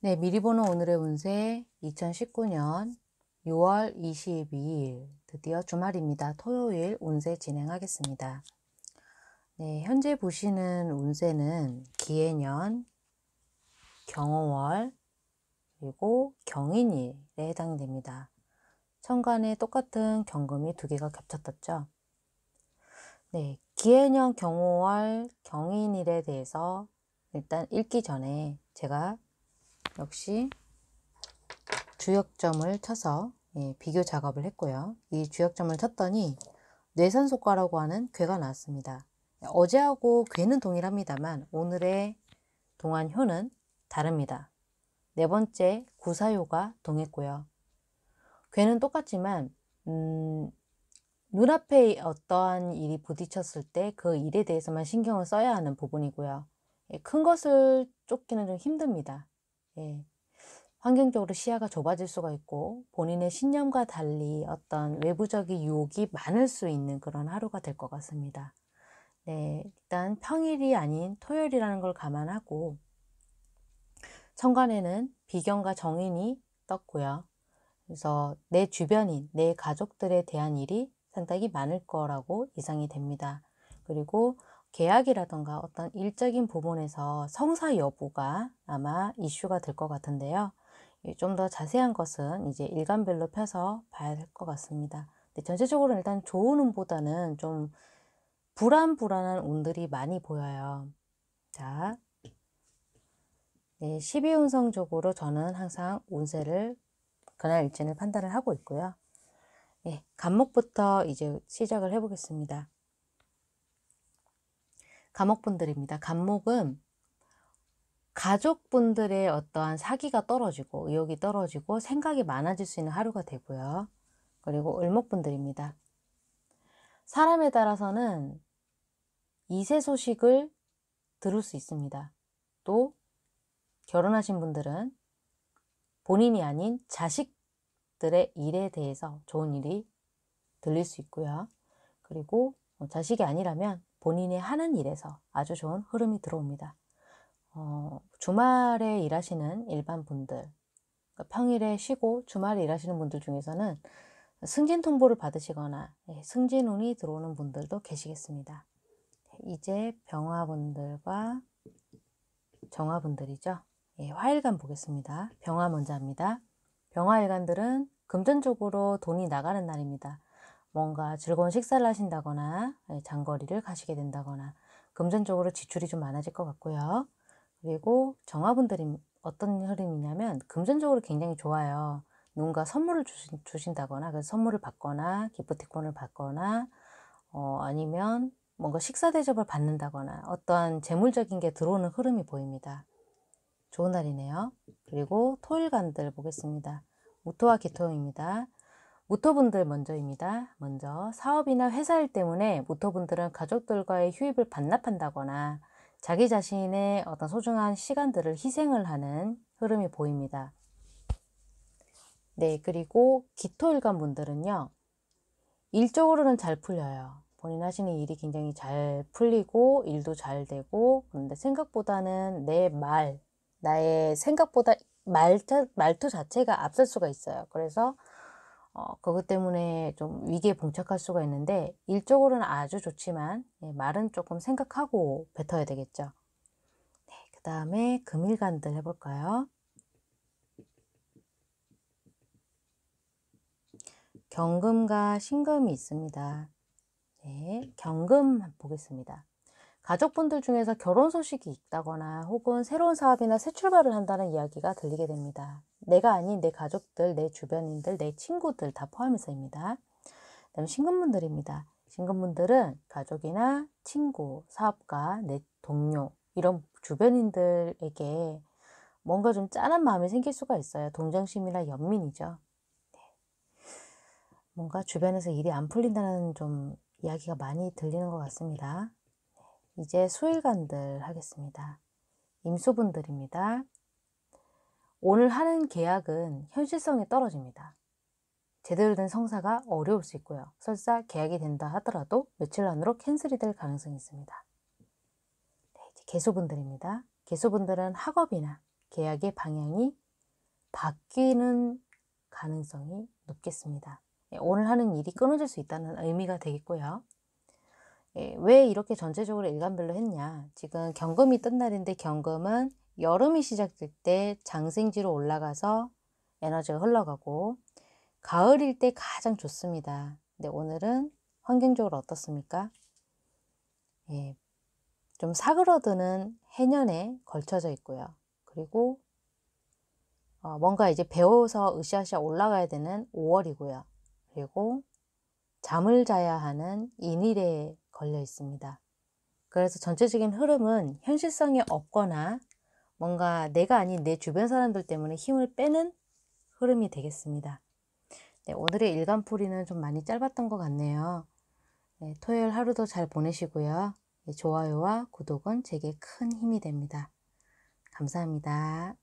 네, 미리 보는 오늘의 운세 2019년 6월 22일 드디어 주말입니다. 토요일 운세 진행하겠습니다. 네, 현재 보시는 운세는 기해년, 경호월, 그리고 경인일에 해당됩니다. 이 천간에 똑같은 경금이 두 개가 겹쳤었죠. 네, 기해년, 경호월, 경인일에 대해서 일단 읽기 전에 제가 역시 주역점을 쳐서 예, 비교 작업을 했고요. 이 주역점을 쳤더니 뇌산소과라고 하는 괴가 나왔습니다. 어제하고 괴는 동일합니다만 오늘의 동안효는 다릅니다. 네 번째 구사효가 동했고요. 괴는 똑같지만 음, 눈앞에 어떠한 일이 부딪혔을 때 그 일에 대해서만 신경을 써야 하는 부분이고요. 예, 큰 것을 쫓기는 좀 힘듭니다. 예. 환경적으로 시야가 좁아질 수가 있고 본인의 신념과 달리 어떤 외부적인 유혹이 많을 수 있는 그런 하루가 될 것 같습니다. 네, 일단 평일이 아닌 토요일이라는 걸 감안하고 천간에는 비견과 정인이 떴고요. 그래서 내 주변인, 내 가족들에 대한 일이 상당히 많을 거라고 예상이 됩니다. 그리고 계약이라던가 어떤 일적인 부분에서 성사 여부가 아마 이슈가 될 것 같은데요. 좀 더 자세한 것은 이제 일간별로 펴서 봐야 될 것 같습니다. 전체적으로 일단 좋은 운보다는 좀 불안불안한 운들이 많이 보여요. 자, 네, 12운성적으로 저는 항상 운세를 그날 일진을 판단을 하고 있고요. 예, 간목부터 이제 시작을 해보겠습니다. 감옥분들입니다 감목은 가족분들의 어떠한 사기가 떨어지고 의욕이 떨어지고 생각이 많아질 수 있는 하루가 되고요. 그리고 을목분들입니다. 사람에 따라서는 이세 소식을 들을 수 있습니다. 또 결혼하신 분들은 본인이 아닌 자식들의 일에 대해서 좋은 일이 들릴 수 있고요. 그리고 뭐 자식이 아니라면 본인이 하는 일에서 아주 좋은 흐름이 들어옵니다. 어, 주말에 일하시는 일반 분들, 그러니까 평일에 쉬고 주말에 일하시는 분들 중에서는 승진 통보를 받으시거나 예, 승진운이 들어오는 분들도 계시겠습니다. 이제 병화분들과 정화분들이죠. 예, 화일간 보겠습니다. 병화 먼저 합니다. 병화일간들은 금전적으로 돈이 나가는 날입니다. 뭔가 즐거운 식사를 하신다거나 예, 장거리를 가시게 된다거나 금전적으로 지출이 좀 많아질 것 같고요. 그리고 정화분들이 어떤 흐름이냐면 금전적으로 굉장히 좋아요. 누군가 선물을 주신, 주신다거나 그 선물을 받거나 기프티콘을 받거나 어, 아니면 뭔가 식사 대접을 받는다거나 어떠한 재물적인 게 들어오는 흐름이 보입니다. 좋은 날이네요. 그리고 토일간들 보겠습니다. 우토와 기토입니다. 모터분들 먼저입니다. 먼저 사업이나 회사일 때문에 모터분들은 가족들과의 휴입을 반납한다거나 자기 자신의 어떤 소중한 시간들을 희생을 하는 흐름이 보입니다. 네, 그리고 기토일간 분들은요. 일적으로는 잘 풀려요. 본인 하시는 일이 굉장히 잘 풀리고 일도 잘 되고 그런데 생각보다는 내 말, 나의 생각보다 말투, 말투 자체가 앞설 수가 있어요. 그래서 어, 그것 때문에 좀 위기에 봉착할 수가 있는데 일적으로는 아주 좋지만 예, 말은 조금 생각하고 뱉어야 되겠죠. 네, 그 다음에 금일간들 해볼까요? 경금과 신금이 있습니다. 네, 경금 보겠습니다. 가족분들 중에서 결혼 소식이 있다거나 혹은 새로운 사업이나 새 출발을 한다는 이야기가 들리게 됩니다. 내가 아닌 내 가족들, 내 주변인들, 내 친구들 다 포함해서입니다. 그다음 신금분들입니다신금분들은 가족이나 친구, 사업가, 내 동료 이런 주변인들에게 뭔가 좀 짠한 마음이 생길 수가 있어요. 동정심이나 연민이죠. 네. 뭔가 주변에서 일이 안 풀린다는 좀 이야기가 많이 들리는 것 같습니다. 네. 이제 수일간들 하겠습니다. 임수분들입니다. 오늘 하는 계약은 현실성이 떨어집니다. 제대로 된 성사가 어려울 수 있고요. 설사 계약이 된다 하더라도 며칠 안으로 캔슬이 될 가능성이 있습니다. 네, 이제 개소분들입니다. 개소분들은 학업이나 계약의 방향이 바뀌는 가능성이 높겠습니다. 예, 오늘 하는 일이 끊어질 수 있다는 의미가 되겠고요. 예, 왜 이렇게 전체적으로 일관별로 했냐? 지금 경금이 뜬 날인데 경금은 여름이 시작될 때 장생지로 올라가서 에너지가 흘러가고 가을일 때 가장 좋습니다. 근데 오늘은 환경적으로 어떻습니까? 예, 좀 사그러드는 해년에 걸쳐져 있고요. 그리고 어, 뭔가 이제 배워서 으쌰으쌰 올라가야 되는 5월이고요. 그리고 잠을 자야 하는 인일에 걸려 있습니다. 그래서 전체적인 흐름은 현실성이 없거나 뭔가 내가 아닌 내 주변 사람들 때문에 힘을 빼는 흐름이 되겠습니다. 네, 오늘의 일간풀이는 좀 많이 짧았던 것 같네요. 네, 토요일 하루도 잘 보내시고요. 네, 좋아요와 구독은 제게 큰 힘이 됩니다. 감사합니다.